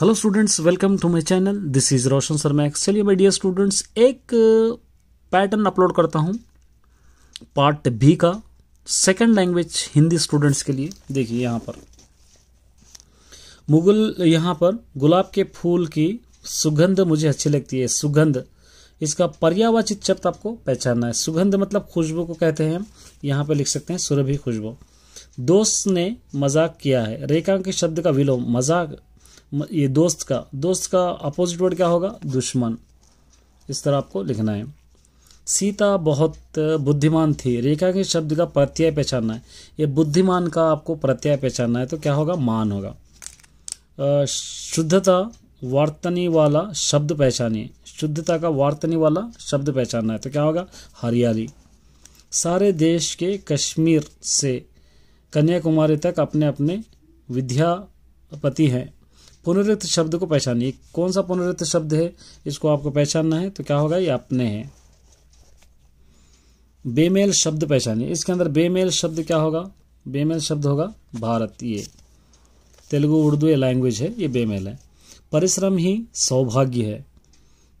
hello students welcome to my channel this is Roshan Sharma एक्स चलिए my dear students एक pattern uh, upload करता हूं पार्ट बी का सेकंड लैंग्वेज हिंदी स्टूडेंट्स के लिए देखिए यहां पर मुगल यहां पर गुलाब के फूल की सुगंध मुझे अच्छी लगती है सुगंध इसका पर्यावाचित शब्द आपको पहचानना है सुगंध मतलब खुशबू को कहते हैं यहाँ पर लिख सकते हैं सुरभि खुशबू दोस्त ने मजाक किया है रेखा के शब्द का विलोम मजाक ये दोस्त का दोस्त का अपोजिट वर्ड क्या होगा दुश्मन इस तरह आपको लिखना है सीता बहुत बुद्धिमान थी रेखा के शब्द का प्रत्यय पहचानना है ये बुद्धिमान का आपको प्रत्यय पहचानना है तो क्या होगा मान होगा शुद्धता वार्तनी वाला शब्द पहचानिए शुद्धता का वार्तनी वाला शब्द पहचानना है तो क्या होगा हरियाली सारे देश के कश्मीर से कन्याकुमारी तक अपने अपने विद्यापति हैं पुनरुक्त शब्द को पहचानिए कौन सा पुनरुक्त शब्द है इसको आपको पहचानना है तो क्या होगा ये अपने हैं बेमेल शब्द पहचानिए इसके अंदर बेमेल शब्द क्या होगा बेमेल शब्द होगा भारत ये तेलुगु उर्दू ये लैंग्वेज है ये बेमेल है परिश्रम ही सौभाग्य है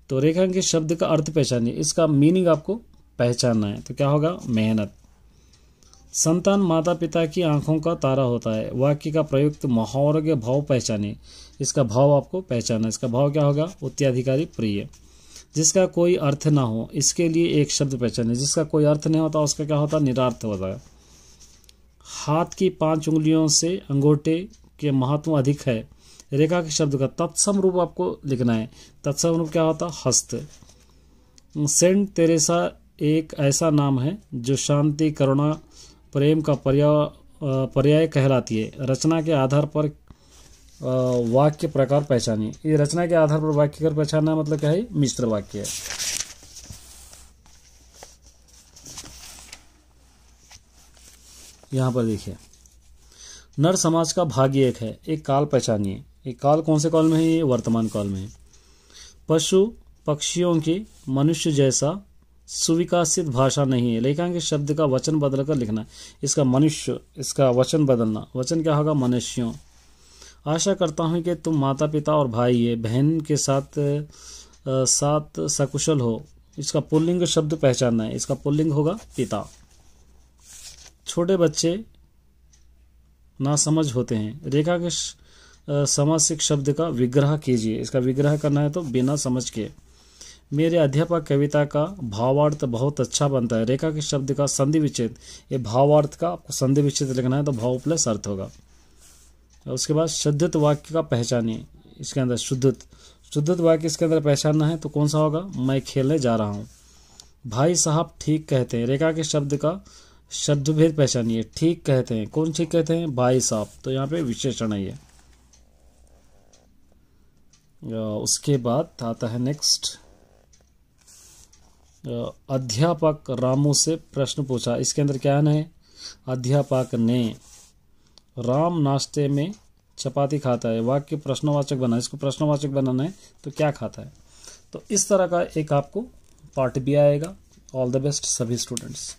तो रेखांकित शब्द का अर्थ पहचानिए इसका मीनिंग आपको पहचानना है तो क्या होगा मेहनत संतान माता पिता की आंखों का तारा होता है वाक्य का प्रयुक्त महावर के भाव पहचाने इसका भाव आपको पहचाना इसका भाव क्या होगा उत्तराधिकारी प्रिय जिसका कोई अर्थ ना हो इसके लिए एक शब्द पहचाने जिसका कोई अर्थ नहीं होता उसका क्या होता निरार्थ होता है हाथ की पांच उंगलियों से अंगूठे के महत्व अधिक है रेखा के शब्द का तत्सम रूप आपको लिखना है तत्सम रूप क्या होता हस्त सेंट तेरेसा एक ऐसा नाम है जो शांति करुणा प्रेम का पर्याय कहलाती है रचना के आधार पर वाक्य प्रकार पहचानिए ये रचना के आधार पर वाक्य कर पहचानना मतलब क्या है मिश्र वाक्य है यहाँ पर देखिए नर समाज का भाग एक है एक काल पहचानिए एक काल कौन से काल में है ये वर्तमान काल में है पशु पक्षियों के मनुष्य जैसा सुविकासित भाषा नहीं है के शब्द का वचन बदलकर लिखना इसका मनुष्य इसका वचन बदलना वचन क्या होगा मनुष्यों आशा करता हूँ कि तुम माता पिता और भाई है बहन के साथ साथ सकुशल हो इसका पुल्लिंग शब्द पहचानना है इसका पुल्लिंग होगा पिता छोटे बच्चे नासमझ होते हैं रेखा के समासिक शब्द का विग्रह कीजिए इसका विग्रह करना है तो बिना समझ के मेरे अध्यापक कविता का भावार्थ बहुत अच्छा बनता है रेखा के शब्द का संधि विच्छेद ये भावार्थ का आपको संधि विच्छेद लिखना है तो भाव प्लस अर्थ होगा उसके बाद शुद्धत वाक्य का पहचानिए इसके अंदर शुद्धत शुद्धत वाक्य इसके अंदर पहचानना है तो कौन सा होगा मैं खेलने जा रहा हूँ भाई साहब ठीक कहते हैं रेखा के शब्द का शब्द भेद पहचानिए ठीक कहते हैं कौन ठीक कहते हैं भाई साहब तो यहाँ पे विशेषण है उसके बाद आता है नेक्स्ट अध्यापक रामू से प्रश्न पूछा इसके अंदर क्या है अध्यापक ने राम नाश्ते में चपाती खाता है वाक्य प्रश्नवाचक बना इसको प्रश्नवाचक बनाना है तो क्या खाता है तो इस तरह का एक आपको पार्ट भी आएगा ऑल द बेस्ट सभी स्टूडेंट्स